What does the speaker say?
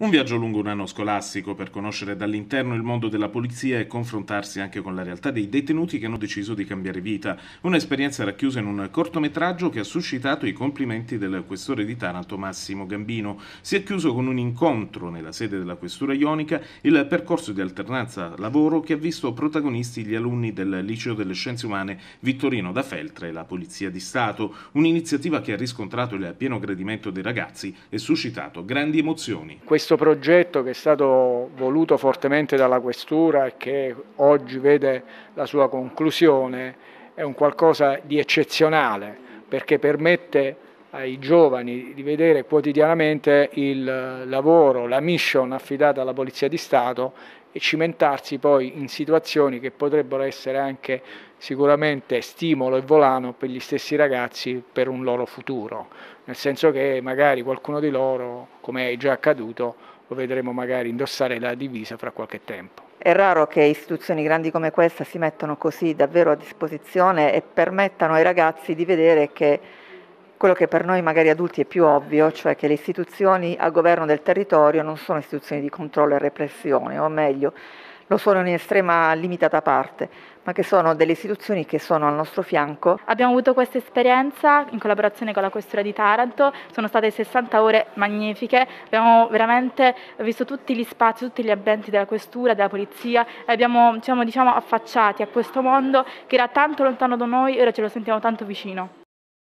Un viaggio lungo un anno scolastico per conoscere dall'interno il mondo della polizia e confrontarsi anche con la realtà dei detenuti che hanno deciso di cambiare vita. Un'esperienza racchiusa in un cortometraggio che ha suscitato i complimenti del questore di Taranto Massimo Gambino. Si è chiuso con un incontro nella sede della questura ionica il percorso di alternanza lavoro che ha visto protagonisti gli alunni del liceo delle scienze umane Vittorino da Feltre e la Polizia di Stato. Un'iniziativa che ha riscontrato il pieno gradimento dei ragazzi e suscitato grandi emozioni. Questo questo progetto che è stato voluto fortemente dalla Questura e che oggi vede la sua conclusione è un qualcosa di eccezionale perché permette ai giovani di vedere quotidianamente il lavoro, la mission affidata alla Polizia di Stato e cimentarsi poi in situazioni che potrebbero essere anche sicuramente stimolo e volano per gli stessi ragazzi per un loro futuro, nel senso che magari qualcuno di loro, come è già accaduto, lo vedremo magari indossare la divisa fra qualche tempo. È raro che istituzioni grandi come questa si mettano così davvero a disposizione e permettano ai ragazzi di vedere che quello che per noi magari adulti è più ovvio, cioè che le istituzioni a governo del territorio non sono istituzioni di controllo e repressione, o meglio, lo sono in estrema limitata parte, ma che sono delle istituzioni che sono al nostro fianco. Abbiamo avuto questa esperienza in collaborazione con la Questura di Taranto, sono state 60 ore magnifiche, abbiamo veramente visto tutti gli spazi, tutti gli ambienti della Questura, della Polizia, e abbiamo diciamo, diciamo, affacciati a questo mondo che era tanto lontano da noi e ora ce lo sentiamo tanto vicino.